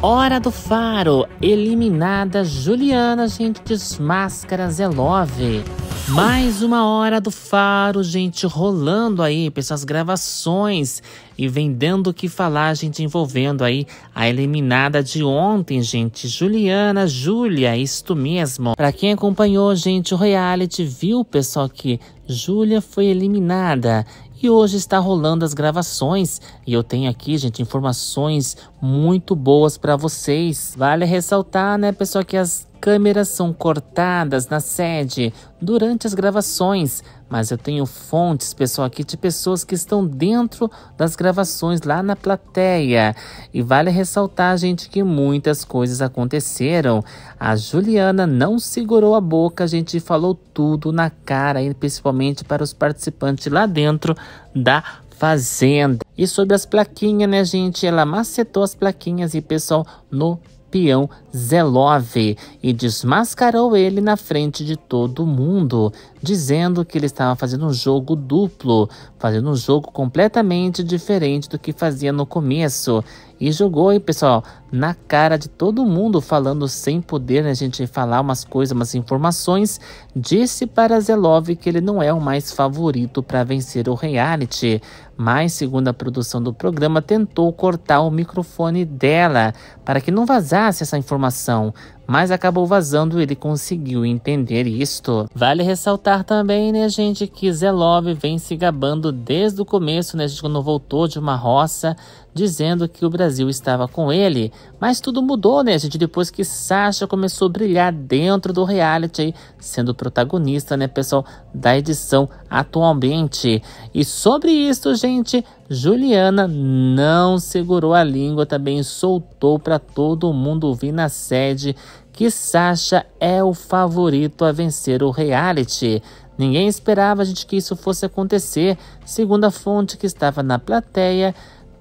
Hora do Faro, eliminada Juliana, gente, desmáscara love. Mais uma hora do Faro, gente, rolando aí, pessoas gravações e vendendo o que falar, gente, envolvendo aí a eliminada de ontem, gente, Juliana, Júlia, isto mesmo. Para quem acompanhou, gente, o reality viu, pessoal, que Júlia foi eliminada e hoje está rolando as gravações e eu tenho aqui, gente, informações muito boas para vocês. Vale ressaltar, né, pessoal, que as câmeras são cortadas na sede durante as gravações, mas eu tenho fontes, pessoal, aqui de pessoas que estão dentro das gravações lá na plateia. E vale ressaltar, gente, que muitas coisas aconteceram. A Juliana não segurou a boca, a gente falou tudo na cara, principalmente para os participantes lá dentro da fazenda. E sobre as plaquinhas, né, gente? Ela macetou as plaquinhas e pessoal no peão Zelove e desmascarou ele na frente de todo mundo dizendo que ele estava fazendo um jogo duplo, fazendo um jogo completamente diferente do que fazia no começo. E jogou aí, pessoal, na cara de todo mundo, falando sem poder né, a gente falar umas coisas, umas informações. Disse para Zelov que ele não é o mais favorito para vencer o reality, mas, segundo a produção do programa, tentou cortar o microfone dela para que não vazasse essa informação mas acabou vazando ele conseguiu entender isto. Vale ressaltar também, né, gente, que Zelov vem se gabando desde o começo, né, gente, quando voltou de uma roça, dizendo que o Brasil estava com ele. Mas tudo mudou, né, gente? Depois que Sasha começou a brilhar dentro do reality, aí, sendo protagonista, né, pessoal, da edição atualmente. E sobre isso, gente, Juliana não segurou a língua, também soltou para todo mundo ouvir na sede que Sasha é o favorito a vencer o reality. Ninguém esperava, gente, que isso fosse acontecer. Segundo a fonte que estava na plateia,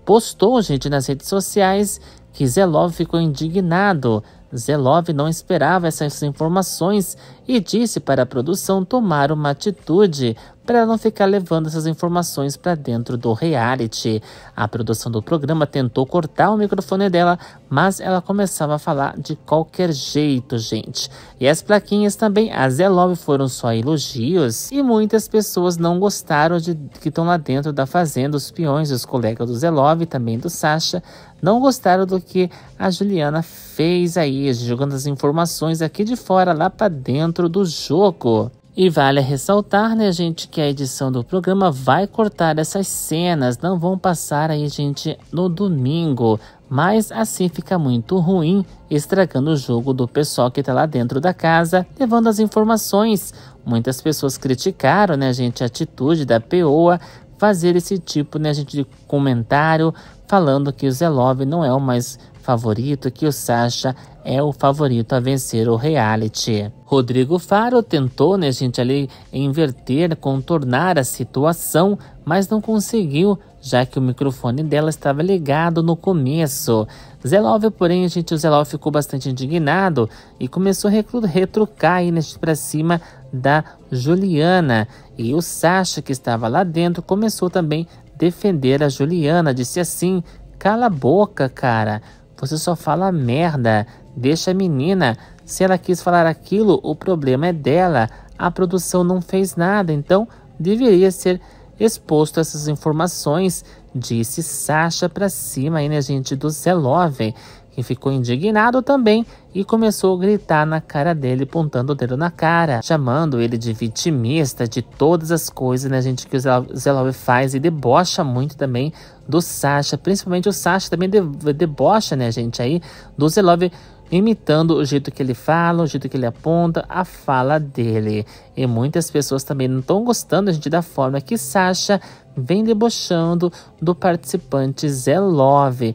postou, gente, nas redes sociais que Zelov ficou indignado. Zelov não esperava essas informações e disse para a produção tomar uma atitude para não ficar levando essas informações para dentro do reality. A produção do programa tentou cortar o microfone dela, mas ela começava a falar de qualquer jeito, gente. E as plaquinhas também, a Zé Love foram só elogios e muitas pessoas não gostaram de que estão lá dentro da fazenda, os peões, os colegas do Zé Love, também do Sasha, não gostaram do que a Juliana fez aí, jogando as informações aqui de fora lá para dentro do jogo. E vale ressaltar, né, gente, que a edição do programa vai cortar essas cenas, não vão passar aí, gente, no domingo. Mas assim fica muito ruim, estragando o jogo do pessoal que tá lá dentro da casa, levando as informações. Muitas pessoas criticaram, né, gente, a atitude da POA fazer esse tipo, né, gente, de comentário falando que o Zelov não é o mais favorito que o Sasha é o favorito a vencer o reality. Rodrigo Faro tentou, né, gente, ali inverter, contornar a situação, mas não conseguiu, já que o microfone dela estava ligado no começo. Zelov, porém, gente, o Zelov ficou bastante indignado e começou a retrucar aí, né, para cima da Juliana. E o Sasha, que estava lá dentro, começou também a defender a Juliana, disse assim: Cala a boca, cara. Você só fala merda. Deixa a menina. Se ela quis falar aquilo, o problema é dela. A produção não fez nada, então deveria ser exposto a essas informações, disse Sasha para cima aí, né, gente, do Love ficou indignado também e começou a gritar na cara dele, apontando o dedo na cara, chamando ele de vitimista de todas as coisas, né, gente, que o Zelov faz e debocha muito também do Sasha, principalmente o Sasha também de debocha, né, gente, aí do Zelov imitando o jeito que ele fala, o jeito que ele aponta, a fala dele. E muitas pessoas também não estão gostando, gente, da forma que Sasha vem debochando do participante Zelove.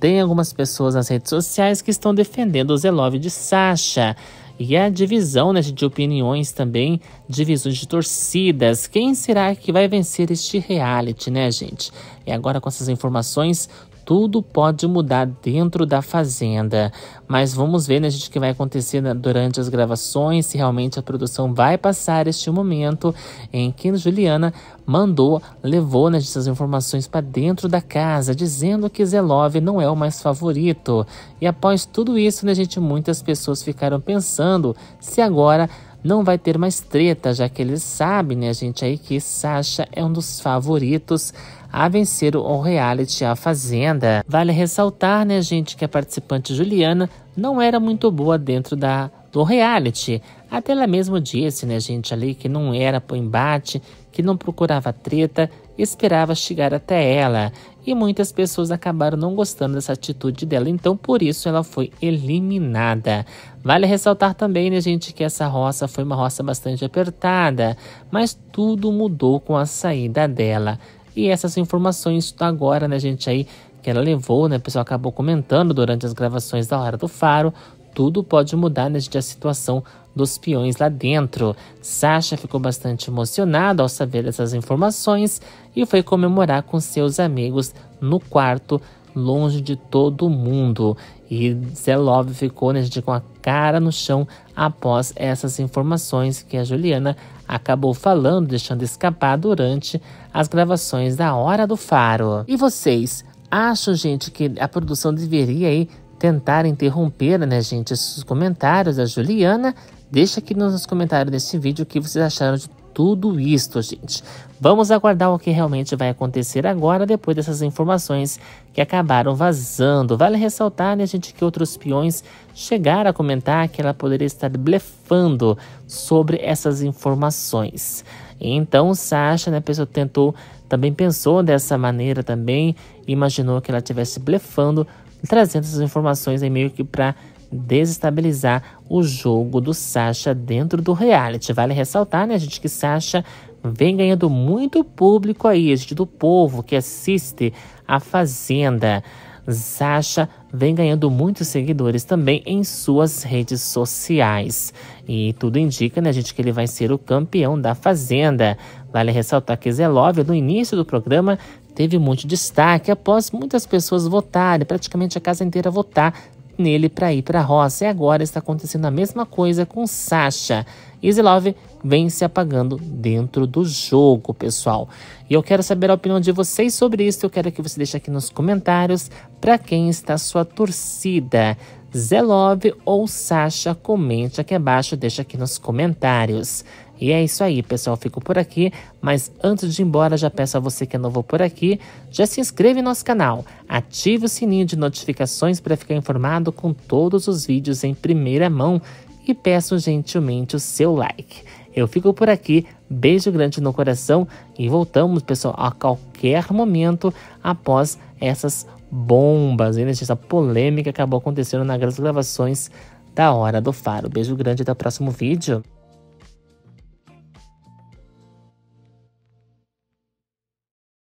Tem algumas pessoas nas redes sociais que estão defendendo o Zelov de Sasha. E a divisão né, de opiniões também, divisões de torcidas. Quem será que vai vencer este reality, né, gente? E agora, com essas informações, tudo pode mudar dentro da fazenda. Mas vamos ver, né, gente, o que vai acontecer durante as gravações, se realmente a produção vai passar este momento em que Juliana mandou, levou né, essas informações para dentro da casa, dizendo que Zelove não é o mais favorito. E após tudo isso, né, gente, muitas pessoas ficaram pensando se agora não vai ter mais treta, já que eles sabem, né, gente, aí que Sasha é um dos favoritos a vencer o reality A Fazenda. Vale ressaltar, né, gente, que a participante Juliana não era muito boa dentro da do reality. Até ela mesma disse, né, gente, ali que não era pro embate, que não procurava treta, esperava chegar até ela e muitas pessoas acabaram não gostando dessa atitude dela, então por isso ela foi eliminada. Vale ressaltar também, né, gente, que essa roça foi uma roça bastante apertada, mas tudo mudou com a saída dela. E essas informações agora, né, gente, aí que ela levou, né, o pessoal acabou comentando durante as gravações da Hora do Faro, tudo pode mudar desde a situação dos peões lá dentro. Sasha ficou bastante emocionada ao saber essas informações e foi comemorar com seus amigos no quarto, longe de todo mundo. E Zelov ficou né, com a cara no chão após essas informações que a Juliana acabou falando, deixando escapar durante as gravações da Hora do Faro. E vocês? Acham, gente, que a produção deveria aí tentar interromper, né, gente, esses comentários da Juliana, deixa aqui nos comentários desse vídeo o que vocês acharam de tudo isto, gente. Vamos aguardar o que realmente vai acontecer agora, depois dessas informações que acabaram vazando. Vale ressaltar, né, gente, que outros peões chegaram a comentar que ela poderia estar blefando sobre essas informações. Então, Sasha, né, pessoa tentou, também pensou dessa maneira também, imaginou que ela estivesse blefando trazendo essas informações aí meio que para desestabilizar o jogo do Sasha dentro do reality. Vale ressaltar, né, gente, que Sasha vem ganhando muito público aí, gente, do povo que assiste a Fazenda. Sasha vem ganhando muitos seguidores também em suas redes sociais. E tudo indica, né, gente, que ele vai ser o campeão da Fazenda. Vale ressaltar que Zelov, no início do programa, teve muito destaque após muitas pessoas votarem, praticamente a casa inteira votar nele para ir para a roça. E agora está acontecendo a mesma coisa com Sasha. Easy Love vem se apagando dentro do jogo, pessoal. E eu quero saber a opinião de vocês sobre isso. Eu quero que você deixe aqui nos comentários para quem está sua torcida. Zelove ou Sasha, comente aqui abaixo, deixa aqui nos comentários. E é isso aí, pessoal. Fico por aqui, mas antes de ir embora, já peço a você que é novo por aqui, já se inscreve em nosso canal, ative o sininho de notificações para ficar informado com todos os vídeos em primeira mão e peço gentilmente o seu like. Eu fico por aqui, beijo grande no coração e voltamos, pessoal, a qualquer momento após essas bombas, essa polêmica que acabou acontecendo nas gravações da Hora do Faro. Beijo grande até o próximo vídeo.